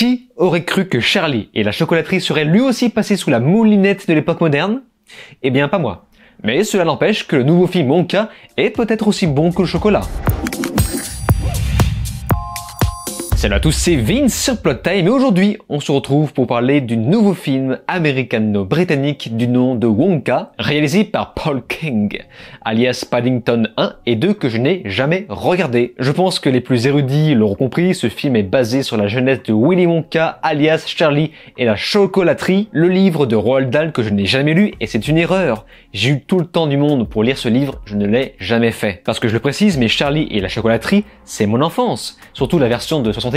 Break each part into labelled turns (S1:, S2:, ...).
S1: Qui aurait cru que Charlie et la chocolaterie seraient lui aussi passés sous la moulinette de l'époque moderne Eh bien pas moi. Mais cela n'empêche que le nouveau film Monka est peut-être aussi bon que le chocolat. Salut à tous, c'est Vince sur Time et aujourd'hui on se retrouve pour parler du nouveau film américano-britannique du nom de Wonka, réalisé par Paul King, alias Paddington 1 et 2 que je n'ai jamais regardé. Je pense que les plus érudits l'auront compris, ce film est basé sur la jeunesse de Willy Wonka, alias Charlie et la chocolaterie, le livre de Roald Dahl que je n'ai jamais lu et c'est une erreur. J'ai eu tout le temps du monde pour lire ce livre, je ne l'ai jamais fait. Parce que je le précise, mais Charlie et la chocolaterie, c'est mon enfance, surtout la version de 60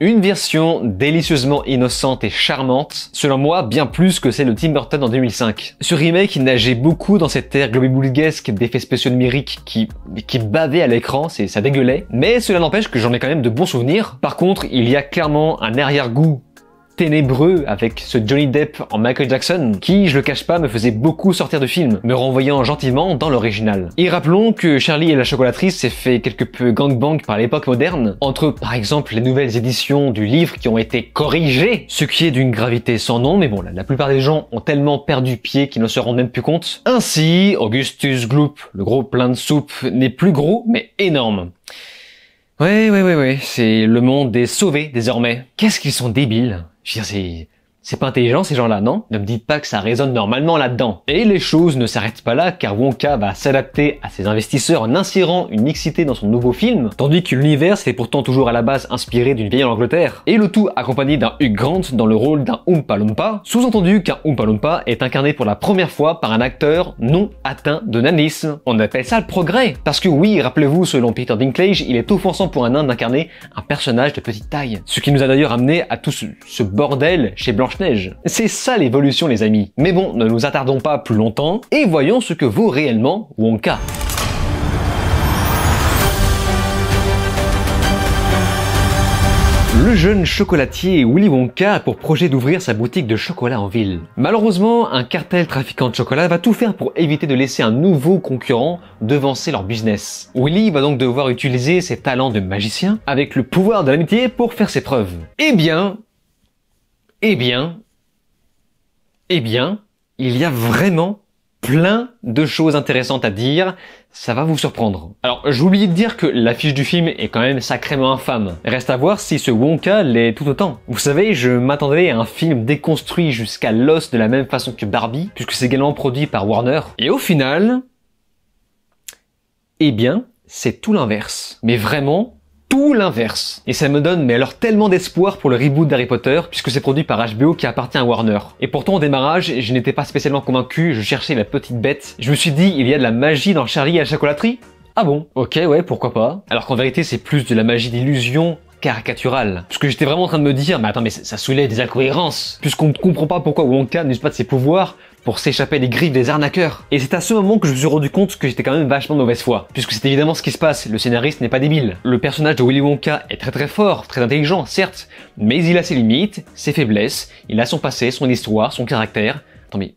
S1: une version délicieusement innocente et charmante, selon moi bien plus que celle de Tim Burton en 2005. Ce remake nageait beaucoup dans cette ère globibulguesque d'effets spéciaux numériques qui, qui bavait à l'écran, c'est ça dégueulait. Mais cela n'empêche que j'en ai quand même de bons souvenirs. Par contre, il y a clairement un arrière-goût ténébreux avec ce Johnny Depp en Michael Jackson qui, je le cache pas, me faisait beaucoup sortir de film, me renvoyant gentiment dans l'original. Et rappelons que Charlie et la chocolatrice s'est fait quelque peu gangbang par l'époque moderne, entre par exemple les nouvelles éditions du livre qui ont été corrigées, ce qui est d'une gravité sans nom, mais bon, là, la plupart des gens ont tellement perdu pied qu'ils ne se rendent même plus compte. Ainsi, Augustus Gloop, le gros plein de soupe, n'est plus gros mais énorme. Oui, oui, oui, oui, c'est le monde des sauvés désormais. Qu'est-ce qu'ils sont débiles Je veux dire, c'est pas intelligent ces gens-là, non Ne me dites pas que ça résonne normalement là-dedans. Et les choses ne s'arrêtent pas là car Wonka va s'adapter à ses investisseurs en insérant une mixité dans son nouveau film, tandis que l'univers s'est pourtant toujours à la base inspiré d'une vieille Angleterre. Et le tout accompagné d'un Hugh Grant dans le rôle d'un Oompa Loompa, sous-entendu qu'un Oompa Loompa est incarné pour la première fois par un acteur non atteint de nanisme. On appelle ça le progrès Parce que oui, rappelez-vous, selon Peter Dinklage, il est offensant pour un nain d'incarner un personnage de petite taille. Ce qui nous a d'ailleurs amené à tout ce, ce bordel chez Blanche c'est ça l'évolution les amis. Mais bon, ne nous attardons pas plus longtemps et voyons ce que vaut réellement Wonka. Le jeune chocolatier Willy Wonka a pour projet d'ouvrir sa boutique de chocolat en ville. Malheureusement, un cartel trafiquant de chocolat va tout faire pour éviter de laisser un nouveau concurrent devancer leur business. Willy va donc devoir utiliser ses talents de magicien avec le pouvoir de l'amitié pour faire ses preuves. Eh bien, eh bien, eh bien, il y a vraiment plein de choses intéressantes à dire, ça va vous surprendre. Alors, j'oubliais de dire que l'affiche du film est quand même sacrément infâme. Reste à voir si ce Wonka l'est tout autant. Vous savez, je m'attendais à un film déconstruit jusqu'à l'os de la même façon que Barbie, puisque c'est également produit par Warner. Et au final, eh bien, c'est tout l'inverse. Mais vraiment, tout l'inverse. Et ça me donne mais alors tellement d'espoir pour le reboot d'Harry Potter puisque c'est produit par HBO qui appartient à Warner. Et pourtant au démarrage, je n'étais pas spécialement convaincu, je cherchais la petite bête. Je me suis dit, il y a de la magie dans Charlie et la chocolaterie Ah bon Ok, ouais, pourquoi pas Alors qu'en vérité, c'est plus de la magie d'illusion caricaturale. Parce que j'étais vraiment en train de me dire, mais attends, mais ça soulève des incohérences. Puisqu'on ne comprend pas pourquoi Wonka n'use pas de ses pouvoirs pour s'échapper des griffes des arnaqueurs. Et c'est à ce moment que je me suis rendu compte que j'étais quand même vachement de mauvaise foi, puisque c'est évidemment ce qui se passe, le scénariste n'est pas débile. Le personnage de Willy Wonka est très très fort, très intelligent, certes, mais il a ses limites, ses faiblesses, il a son passé, son histoire, son caractère. Attends mais,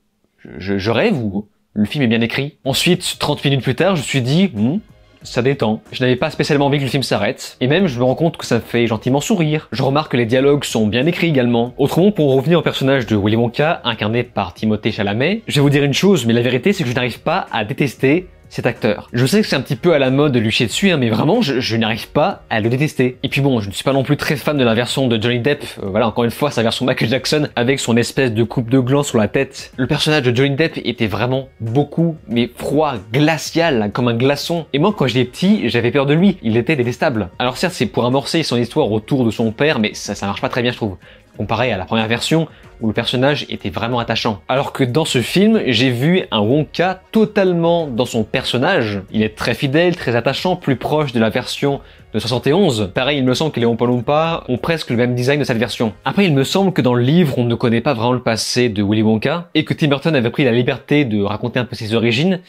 S1: je, rêve ou le film est bien écrit Ensuite, 30 minutes plus tard, je me suis dit, hmm, ça détend. Je n'avais pas spécialement envie que le film s'arrête, et même je me rends compte que ça me fait gentiment sourire. Je remarque que les dialogues sont bien écrits également. Autrement, pour revenir au personnage de Willy Wonka, incarné par Timothée Chalamet, je vais vous dire une chose, mais la vérité c'est que je n'arrive pas à détester cet acteur. Je sais que c'est un petit peu à la mode de lui chier dessus, hein, mais vraiment, je, n'arrive pas à le détester. Et puis bon, je ne suis pas non plus très fan de la version de Johnny Depp, euh, voilà, encore une fois, sa version Michael Jackson, avec son espèce de coupe de gland sur la tête. Le personnage de Johnny Depp était vraiment beaucoup, mais froid, glacial, hein, comme un glaçon. Et moi, quand j'étais petit, j'avais peur de lui, il était détestable. Alors certes, c'est pour amorcer son histoire autour de son père, mais ça, ça marche pas très bien, je trouve comparé à la première version où le personnage était vraiment attachant. Alors que dans ce film, j'ai vu un Wonka totalement dans son personnage. Il est très fidèle, très attachant, plus proche de la version de 71. Pareil, il me semble que les Oompa ont presque le même design de cette version. Après, il me semble que dans le livre, on ne connaît pas vraiment le passé de Willy Wonka et que Tim Burton avait pris la liberté de raconter un peu ses origines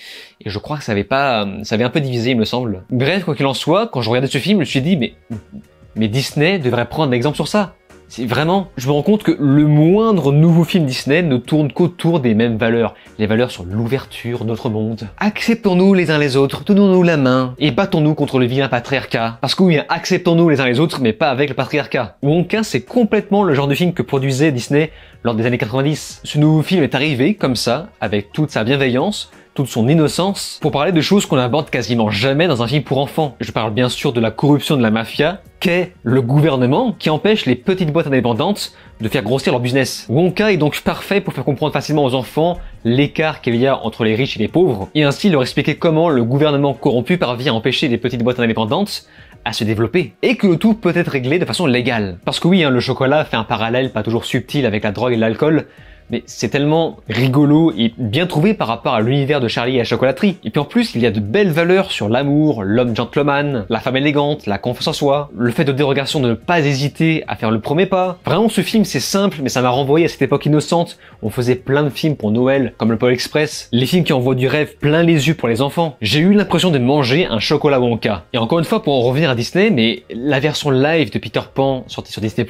S1: et je crois que ça avait pas, ça avait un peu divisé, il me semble. Bref, quoi qu'il en soit, quand je regardais ce film, je me suis dit, mais mais Disney devrait prendre un exemple sur ça vraiment, je me rends compte que le moindre nouveau film Disney ne tourne qu'autour des mêmes valeurs. Les valeurs sur l'ouverture, notre monde. Acceptons-nous les uns les autres, tenons-nous la main et battons-nous contre le vilain patriarcat. Parce que oui, hein, acceptons-nous les uns les autres, mais pas avec le patriarcat. Wonka, c'est complètement le genre de film que produisait Disney lors des années 90. Ce nouveau film est arrivé comme ça, avec toute sa bienveillance, toute son innocence, pour parler de choses qu'on aborde quasiment jamais dans un film pour enfants. Je parle bien sûr de la corruption de la mafia, qu'est le gouvernement qui empêche les petites boîtes indépendantes de faire grossir leur business. Wonka est donc parfait pour faire comprendre facilement aux enfants l'écart qu'il y a entre les riches et les pauvres, et ainsi leur expliquer comment le gouvernement corrompu parvient à empêcher les petites boîtes indépendantes à se développer, et que le tout peut être réglé de façon légale. Parce que oui, hein, le chocolat fait un parallèle pas toujours subtil avec la drogue et l'alcool, mais c'est tellement rigolo et bien trouvé par rapport à l'univers de Charlie et la chocolaterie. Et puis en plus, il y a de belles valeurs sur l'amour, l'homme gentleman, la femme élégante, la confiance en soi, le fait de dérogation de ne pas hésiter à faire le premier pas. Vraiment, ce film, c'est simple, mais ça m'a renvoyé à cette époque innocente. On faisait plein de films pour Noël, comme le Paul Express, les films qui envoient du rêve plein les yeux pour les enfants. J'ai eu l'impression de manger un chocolat Wonka. Et encore une fois, pour en revenir à Disney, mais la version live de Peter Pan sortie sur Disney+,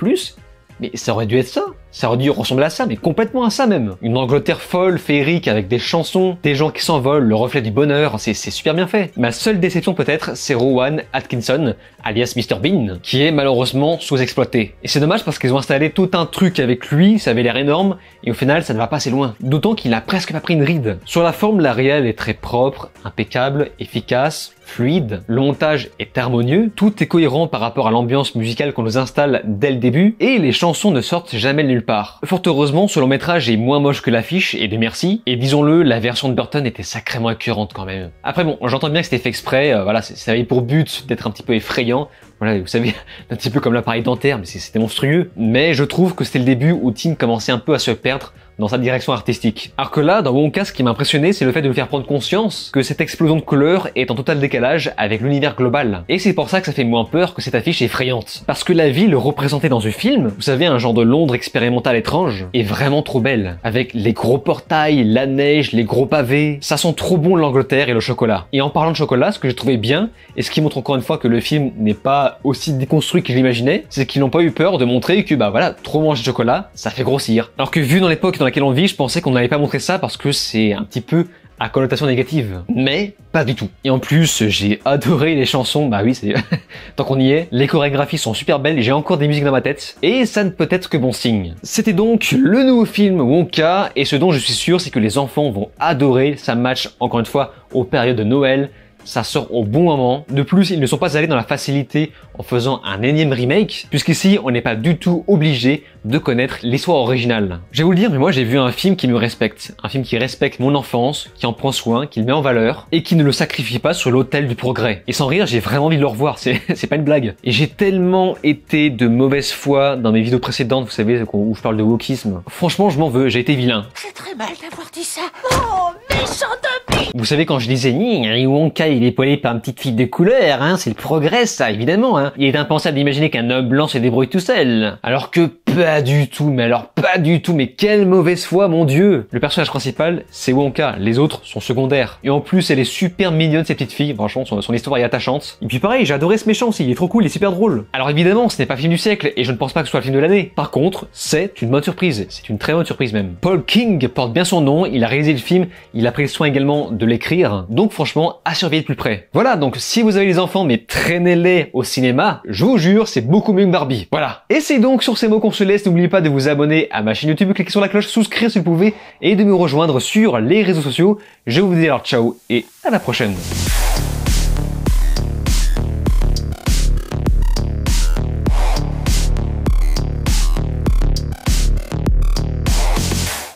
S1: mais ça aurait dû être ça. Ça aurait dû ressembler à ça, mais complètement à ça même. Une Angleterre folle, féerique, avec des chansons, des gens qui s'envolent, le reflet du bonheur, c'est super bien fait. Ma seule déception peut-être, c'est Rowan Atkinson, alias Mr Bean, qui est malheureusement sous-exploité. Et c'est dommage parce qu'ils ont installé tout un truc avec lui, ça avait l'air énorme, et au final ça ne va pas assez loin. D'autant qu'il a presque pas pris une ride. Sur la forme, la réelle est très propre, impeccable, efficace, fluide, le montage est harmonieux, tout est cohérent par rapport à l'ambiance musicale qu'on nous installe dès le début, et les chansons ne sortent jamais nulle part. Fort heureusement, ce long métrage est moins moche que l'affiche, et de merci, et disons-le, la version de Burton était sacrément écœurante quand même. Après bon, j'entends bien que c'était fait exprès, euh, voilà, ça avait pour but d'être un petit peu effrayant, voilà, vous savez, un petit peu comme l'appareil dentaire, mais c'était monstrueux. Mais je trouve que c'était le début où Tim commençait un peu à se perdre dans sa direction artistique. Alors que là, dans mon cas, ce qui m'a impressionné, c'est le fait de me faire prendre conscience que cette explosion de couleurs est en total décalage avec l'univers global. Et c'est pour ça que ça fait moins peur que cette affiche effrayante. Parce que la ville représentée dans ce film, vous savez, un genre de Londres expérimental étrange, est vraiment trop belle. Avec les gros portails, la neige, les gros pavés, ça sent trop bon l'Angleterre et le chocolat. Et en parlant de chocolat, ce que j'ai trouvé bien, et ce qui montre encore une fois que le film n'est pas aussi déconstruit que je l'imaginais, c'est qu'ils n'ont pas eu peur de montrer que bah voilà, trop manger de chocolat, ça fait grossir. Alors que vu dans l'époque dans laquelle on vit, je pensais qu'on n'allait pas montrer ça parce que c'est un petit peu à connotation négative, mais pas du tout. Et en plus, j'ai adoré les chansons, bah oui, c'est tant qu'on y est, les chorégraphies sont super belles, j'ai encore des musiques dans ma tête, et ça ne peut être que bon signe. C'était donc le nouveau film Wonka, et ce dont je suis sûr, c'est que les enfants vont adorer, ça match encore une fois aux périodes de Noël, ça sort au bon moment. De plus, ils ne sont pas allés dans la facilité en faisant un énième remake, puisqu'ici, on n'est pas du tout obligé de connaître l'histoire originale. Je vais vous le dire, mais moi j'ai vu un film qui me respecte, un film qui respecte mon enfance, qui en prend soin, qui le met en valeur, et qui ne le sacrifie pas sur l'autel du progrès. Et sans rire, j'ai vraiment envie de le revoir, c'est pas une blague. Et j'ai tellement été de mauvaise foi dans mes vidéos précédentes, vous savez, où je parle de wokisme. Franchement, je m'en veux, j'ai été vilain. C'est très mal d'avoir dit ça. Oh, méchant de Vous savez, quand je disais Ni, Wonkai il est épaulé par une petite fille de couleur, hein, c'est le progrès ça, évidemment. Hein. Il est impensable d'imaginer qu'un homme blanc se débrouille tout seul. Alors que pas du tout, mais alors pas du tout, mais quelle mauvaise foi, mon dieu Le personnage principal, c'est Wonka, les autres sont secondaires. Et en plus, elle est super mignonne, cette petite fille, franchement, son, histoire est attachante. Et puis pareil, j'ai adoré ce méchant aussi, il est trop cool, il est super drôle. Alors évidemment, ce n'est pas le film du siècle, et je ne pense pas que ce soit le film de l'année. Par contre, c'est une bonne surprise, c'est une très bonne surprise même. Paul King porte bien son nom, il a réalisé le film, il a pris le soin également de l'écrire, donc franchement, à surveiller plus près. Voilà, donc si vous avez les enfants, mais traînez-les au cinéma, je vous jure, c'est beaucoup mieux que Barbie. Voilà. Et c'est donc sur ces mots qu'on se laisse. N'oubliez pas de vous abonner à ma chaîne YouTube, cliquez sur la cloche, souscrire si vous pouvez, et de me rejoindre sur les réseaux sociaux. Je vous dis alors ciao et à la prochaine.